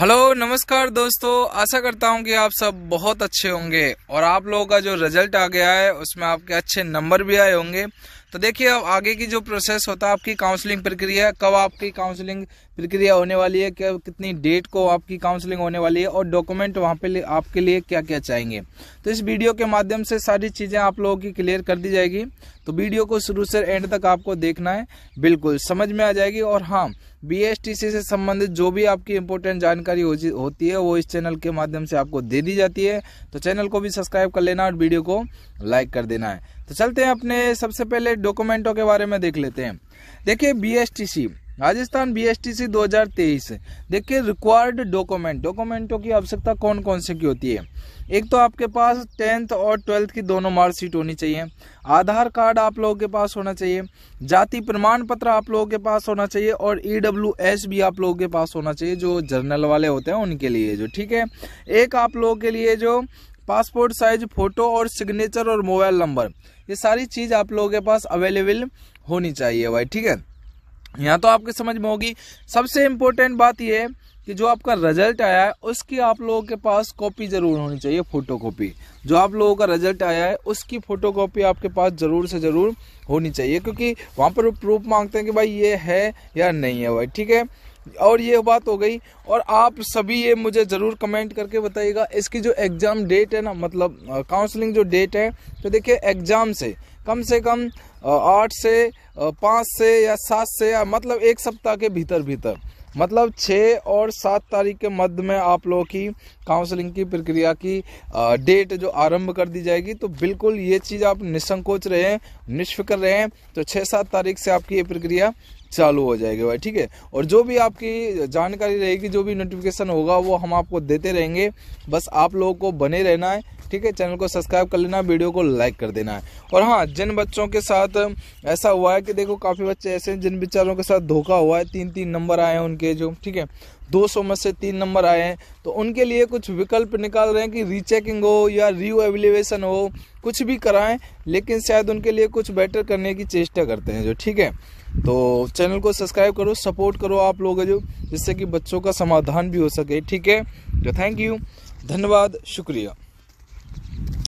hello नमस्कार दोस्तों आशा करता हूं कि आप सब बहुत अच्छे होंगे और आप लोगों का जो रिजल्ट आ गया है उसमें आपके अच्छे नंबर भी आए होंगे तो देखिए अब आगे की जो प्रोसेस होता है आपकी काउंसलिंग प्रक्रिया कब आपकी काउंसलिंग प्रक्रिया होने वाली है क्या कितनी डेट को आपकी काउंसलिंग होने वाली है और डॉक्यूमेंट वहाँ पे आपके लिए क्या क्या चाहेंगे तो इस वीडियो के माध्यम से सारी चीज़ें आप लोगों की क्लियर कर दी जाएगी तो वीडियो को शुरू से एंड तक आपको देखना है बिल्कुल समझ में आ जाएगी और हाँ बी से संबंधित जो भी आपकी इंपोर्टेंट जानकारी हो होती है वो इस चैनल के माध्यम से आपको दे दी जाती है तो चैनल को भी सब्सक्राइब कर लेना और वीडियो को लाइक कर देना है तो चलते हैं अपने सबसे पहले डॉक्यूमेंटों के बारे में देख लेते हैं देखिए बीएसटीसी राजस्थान बीएसटीसी 2023 देखिए रिक्वायर्ड डॉक्यूमेंट डॉक्यूमेंटों की आवश्यकता कौन कौन से की होती है एक तो आपके पास टेंथ और ट्वेल्थ की दोनों मार्कशीट होनी चाहिए आधार कार्ड आप लोगों के पास होना चाहिए जाति प्रमाण पत्र आप लोगों के पास होना चाहिए और ई e भी आप लोगों के पास होना चाहिए जो जर्नल वाले होते हैं उनके लिए जो ठीक है एक आप लोगों के लिए जो पासपोर्ट साइज फोटो और सिग्नेचर और मोबाइल नंबर ये सारी चीज आप लोगों के पास अवेलेबल होनी चाहिए भाई ठीक है यहाँ तो आपके समझ में होगी सबसे इम्पोर्टेंट बात यह है कि जो आपका रिजल्ट आया है उसकी आप लोगों के पास कॉपी जरूर होनी चाहिए फोटो कॉपी जो आप लोगों का रिजल्ट आया है उसकी फोटो कॉपी आपके पास जरूर से जरूर होनी चाहिए क्योंकि वहाँ पर वो प्रूफ मांगते हैं कि भाई ये है या नहीं है भाई ठीक है और ये बात हो गई और आप सभी ये मुझे ज़रूर कमेंट करके बताइएगा इसकी जो एग्ज़ाम डेट है ना मतलब काउंसलिंग जो डेट है तो देखिए एग्ज़ाम से कम से कम आठ से पाँच से या सात से या मतलब एक सप्ताह के भीतर भीतर मतलब छः और सात तारीख के मध्य में आप लोगों की काउंसलिंग की प्रक्रिया की डेट जो आरंभ कर दी जाएगी तो बिल्कुल ये चीज़ आप निसंकोच रहें निष्फिक्र रहें तो छः सात तारीख से आपकी ये प्रक्रिया चालू हो जाएगी भाई ठीक है और जो भी आपकी जानकारी रहेगी जो भी नोटिफिकेशन होगा वो हम आपको देते रहेंगे बस आप लोगों को बने रहना है ठीक है चैनल को सब्सक्राइब कर लेना वीडियो को लाइक कर देना है और हाँ जिन बच्चों के साथ ऐसा हुआ है कि देखो काफ़ी बच्चे ऐसे हैं जिन बेचारों के साथ धोखा हुआ है तीन तीन नंबर आए हैं उनके जो ठीक है दो सौ में से तीन नंबर आए हैं तो उनके लिए कुछ विकल्प निकाल रहे हैं कि रीचेकिंग हो या री एवेलेशन हो कुछ भी कराएं लेकिन शायद उनके लिए कुछ बेटर करने की चेष्टा करते हैं जो ठीक है तो चैनल को सब्सक्राइब करो सपोर्ट करो आप लोग जो जिससे कि बच्चों का समाधान भी हो सके ठीक है तो थैंक यू धन्यवाद शुक्रिया